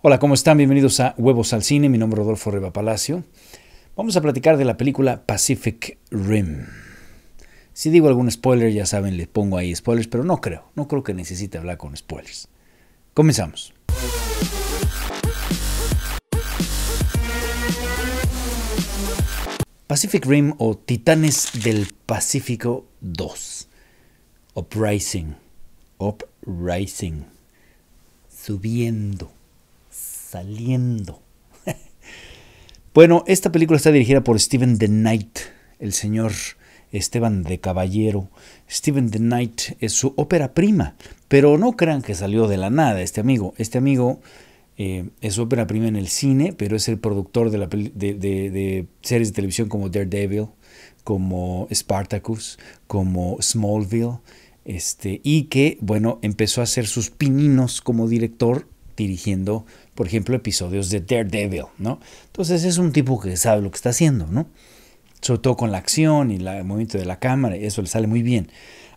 Hola, ¿cómo están? Bienvenidos a Huevos al Cine. Mi nombre es Rodolfo Riva Palacio. Vamos a platicar de la película Pacific Rim. Si digo algún spoiler, ya saben, les pongo ahí spoilers, pero no creo. No creo que necesite hablar con spoilers. Comenzamos. Pacific Rim o Titanes del Pacífico 2. Uprising. Uprising. Subiendo saliendo. bueno, esta película está dirigida por Steven The Knight, el señor Esteban de Caballero. Steven The Knight es su ópera prima, pero no crean que salió de la nada este amigo. Este amigo eh, es ópera prima en el cine, pero es el productor de, series de televisión como Daredevil, como Spartacus, como Smallville, este, y que, bueno, empezó a hacer sus pininos como director dirigiendo por ejemplo, episodios de Daredevil, ¿no? Entonces es un tipo que sabe lo que está haciendo, ¿no? Sobre todo con la acción y la, el movimiento de la cámara, eso le sale muy bien.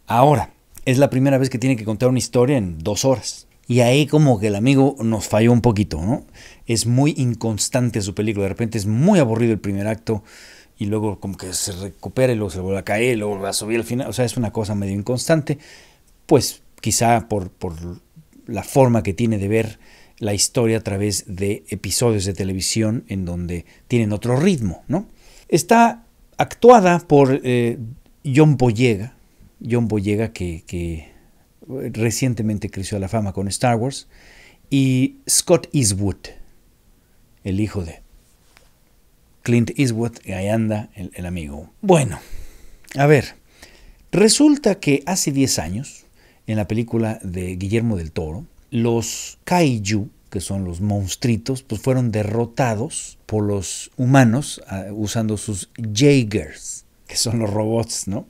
Ahora, es la primera vez que tiene que contar una historia en dos horas. Y ahí como que el amigo nos falló un poquito, ¿no? Es muy inconstante su película, de repente es muy aburrido el primer acto y luego como que se recupera y luego se vuelve a caer, y luego va a subir al final, o sea, es una cosa medio inconstante, pues quizá por, por la forma que tiene de ver la historia a través de episodios de televisión en donde tienen otro ritmo. ¿no? Está actuada por eh, John Boyega, John Boyega que, recientemente creció a la fama con Star Wars, y Scott Eastwood, el hijo de Clint Eastwood, ahí anda el, el amigo. Bueno, a ver, resulta que hace 10 años, en la película de Guillermo del Toro, los kaiju, que son los monstritos, pues fueron derrotados por los humanos ah, usando sus Jaegers, que son los robots, ¿no?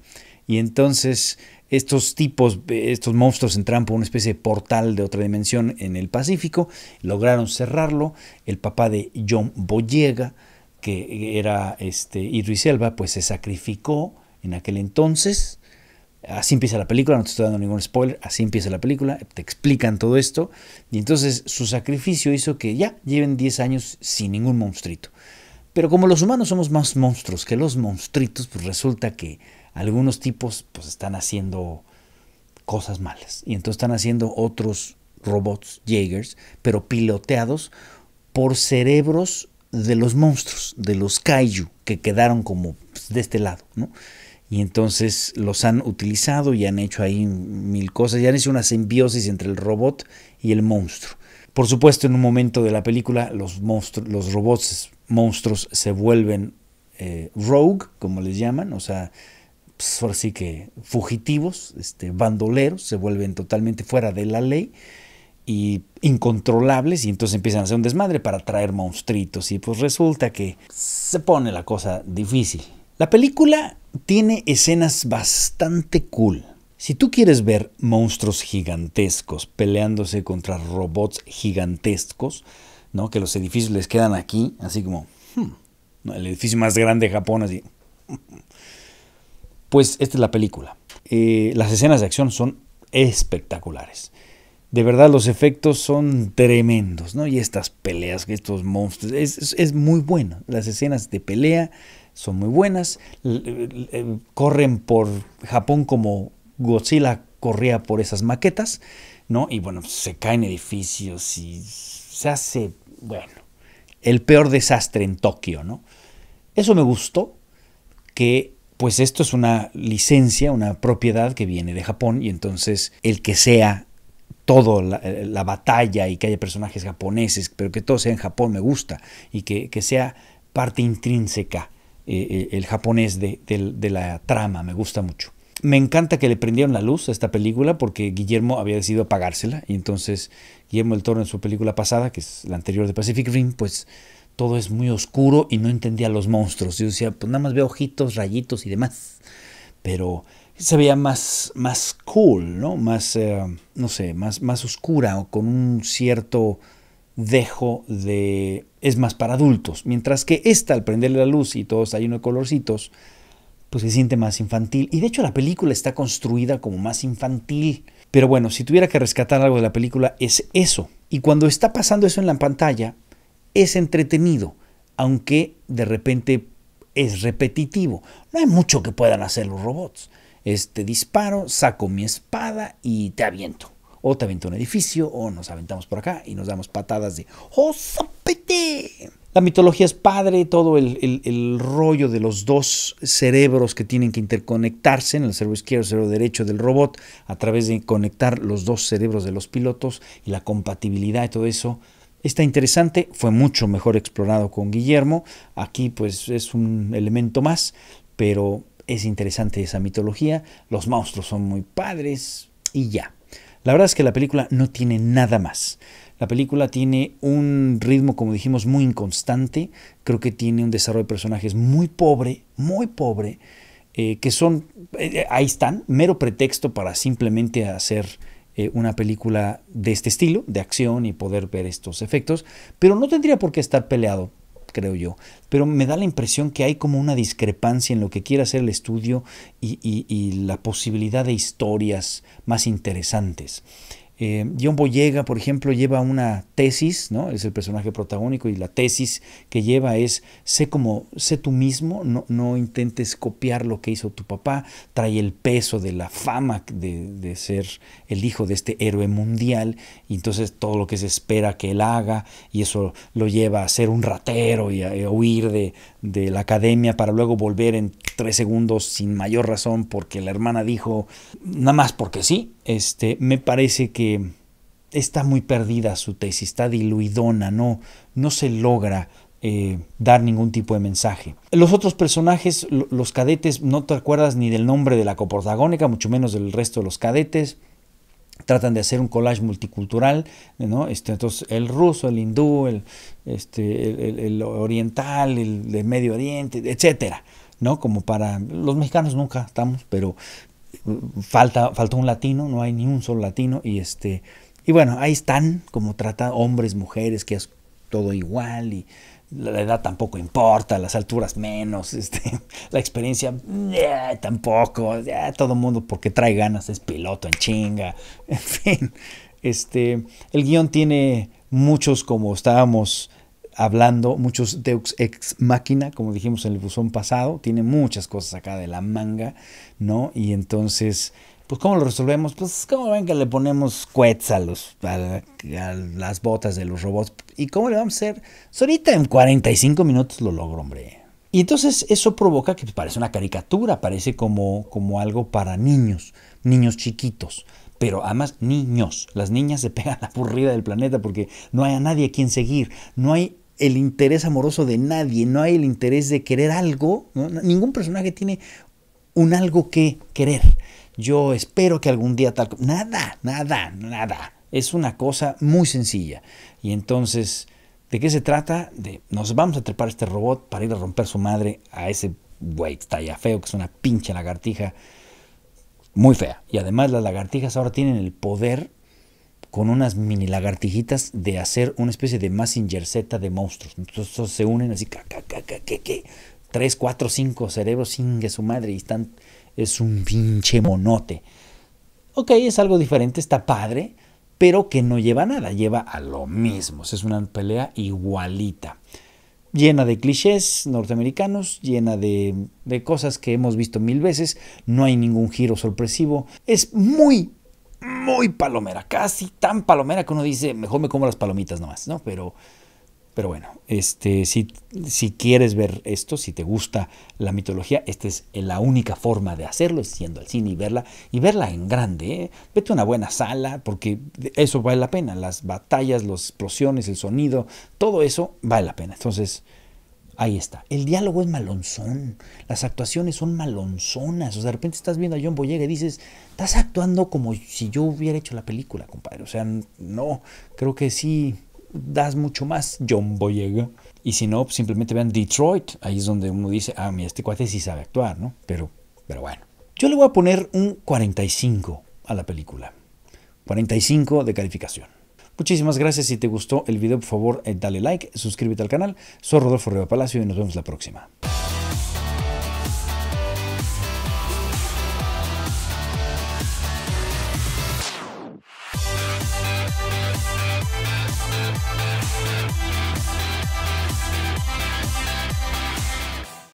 Y entonces estos tipos, eh, estos monstruos entraron por una especie de portal de otra dimensión en el Pacífico, lograron cerrarlo, el papá de John Boyega, que era este, y selva, pues se sacrificó en aquel entonces Así empieza la película, no te estoy dando ningún spoiler, así empieza la película, te explican todo esto, y entonces su sacrificio hizo que ya lleven 10 años sin ningún monstruito. Pero como los humanos somos más monstruos que los monstruitos, pues resulta que algunos tipos pues están haciendo cosas malas, y entonces están haciendo otros robots, Jaegers, pero piloteados por cerebros de los monstruos, de los kaiju, que quedaron como pues, de este lado, ¿no? y entonces los han utilizado y han hecho ahí mil cosas, y han hecho una simbiosis entre el robot y el monstruo. Por supuesto, en un momento de la película, los, monstruos, los robots monstruos se vuelven eh, rogue, como les llaman, o sea, por pues, así que fugitivos, este, bandoleros, se vuelven totalmente fuera de la ley y incontrolables y entonces empiezan a hacer un desmadre para traer monstruitos y pues resulta que se pone la cosa difícil. La película tiene escenas bastante cool. Si tú quieres ver monstruos gigantescos peleándose contra robots gigantescos, ¿no? que los edificios les quedan aquí, así como hmm, el edificio más grande de Japón, así. Pues esta es la película. Eh, las escenas de acción son espectaculares. De verdad, los efectos son tremendos, ¿no? Y estas peleas, estos monstruos, es muy bueno. Las escenas de pelea, son muy buenas, em, corren por Japón como Godzilla corría por esas maquetas, ¿no? Y bueno, se caen edificios y se hace, bueno, el peor desastre en Tokio, ¿no? Eso me gustó, que pues esto es una licencia, una propiedad que viene de Japón y entonces el que sea toda eh, la, batalla y que haya personajes japoneses, pero que todo sea en Japón me gusta y que, que sea parte intrínseca eh, eh, el japonés de, la trama, me gusta mucho. Me encanta que le prendieron la luz a esta película porque Guillermo había decidido apagársela y entonces Guillermo el Toro en su película pasada, que es la anterior de Pacific Rim, pues todo es muy oscuro y no entendía los monstruos. Yo decía, pues nada más veo ojitos, rayitos y demás. Pero se veía más, más cool, ¿no? Más, eh, no sé, más, más oscura o con un cierto dejo de es más para adultos, mientras que esta, al prenderle la luz y todos hay lleno de colorcitos, pues se siente más infantil. Y de hecho la película está construida como más infantil. Pero bueno, si tuviera que rescatar algo de la película es eso. Y cuando está pasando eso en la pantalla, es entretenido, aunque de repente es repetitivo. No hay mucho que puedan hacer los robots. Este disparo, saco mi espada y te aviento o te aventó un edificio, o nos aventamos por acá y nos damos patadas de ¡Oh, zapete! La mitología es padre, todo el, rollo de los dos cerebros que tienen que interconectarse en el cerebro izquierdo y el cerebro derecho del robot, a través de conectar los dos cerebros de los pilotos y la compatibilidad y todo eso. Está interesante, fue mucho mejor explorado con Guillermo. Aquí pues es un elemento más, pero es interesante esa mitología. Los monstruos son muy padres y ya. La verdad es que la película no tiene nada más. La película tiene un ritmo, como dijimos, muy inconstante. Creo que tiene un desarrollo de personajes muy pobre, muy pobre, eh, que son, eh, eh, ahí están, mero pretexto para simplemente hacer una película de este estilo, de acción y poder ver estos efectos. Pero no tendría por qué estar peleado creo yo. Pero me da la impresión que hay como una discrepancia en lo que quiere hacer el estudio y, la posibilidad de historias más interesantes. Eh, John Boyega, por ejemplo, lleva una tesis, ¿no? Es el personaje protagónico y la tesis que lleva es sé como, sé tú mismo, no, no intentes copiar lo que hizo tu papá, trae el peso de la fama de, ser el hijo de este héroe mundial y entonces todo lo que se espera que él haga y eso lo lleva a ser un ratero y a huir de, de la academia para luego volver en tres segundos sin mayor razón porque la hermana dijo nada más porque sí, este, me parece que está muy perdida su tesis, está diluidona, no, no se logra eh, dar ningún tipo de mensaje. Los otros personajes, los cadetes, no te acuerdas ni del nombre de la coprotagónica, mucho menos del resto de los cadetes tratan de hacer un collage multicultural, ¿no? Este, entonces el ruso, el hindú, el, este, el, el oriental, el de Medio Oriente, etcétera, ¿no? Como para los mexicanos nunca estamos, pero mm, falta falta un latino, no hay ni un solo latino y este y bueno, ahí están como trata hombres, mujeres, que es todo igual y la edad tampoco importa, las alturas menos, este, la experiencia eh, tampoco, todo mundo porque trae ganas es piloto en chinga, en fin, este, el guión tiene muchos como estábamos hablando, muchos de ex máquina, como dijimos en el buzón pasado, tiene muchas cosas acá de la manga, ¿no? Y entonces pues ¿cómo lo resolvemos? Pues como ven que le ponemos cuets a, los, las botas de los robots? ¿Y cómo le vamos a hacer? Pues, ahorita en 45 minutos lo logro, hombre. Y entonces eso provoca que pues, parece una caricatura, parece como, algo para niños, niños chiquitos. Pero además niños, las niñas se pegan la aburrida del planeta porque no hay a nadie a quien seguir, no hay el interés amoroso de nadie, no hay el interés de querer algo, ningún personaje tiene un algo que querer yo espero que algún día tal... Nada, nada, nada. Es una cosa muy sencilla. Y entonces, ¿de qué se trata? De nos vamos a trepar este robot para ir a romper su madre a ese güey que está ya feo, que es una pinche lagartija muy fea. Y además las lagartijas ahora tienen el poder con unas mini lagartijitas de hacer una especie de Massinger Z de monstruos. Entonces se unen así, que. 3, 4, 5 cerebros, sin su madre, y están es un pinche monote. Ok, es algo diferente, está padre, pero que no lleva nada, lleva a lo mismo. Es una pelea igualita, llena de clichés norteamericanos, llena de, de cosas que hemos visto mil veces, no hay ningún giro sorpresivo. Es muy, muy palomera, casi tan palomera que uno dice, mejor me como las palomitas nomás, ¿no? Pero pero bueno, este, si, si quieres ver esto, si te gusta la mitología, esta es la única forma de hacerlo, es siendo al cine y verla, y verla en grande. ¿eh? Vete a una buena sala, porque eso vale la pena. Las batallas, las explosiones, el sonido, todo eso vale la pena. Entonces, ahí está. El diálogo es malonzón, las actuaciones son malonzonas. O sea, de repente estás viendo a John Boyega y dices, estás actuando como si yo hubiera hecho la película, compadre. O sea, no, creo que sí das mucho más, John Boyega. Y si no, simplemente vean Detroit. Ahí es donde uno dice, ah, mira, este cuate sí sabe actuar, ¿no? Pero, pero bueno. Yo le voy a poner un 45 a la película. 45 de calificación. Muchísimas gracias. Si te gustó el video, por favor, eh, dale like, suscríbete al canal. Soy Rodolfo Riva Palacio y nos vemos la próxima.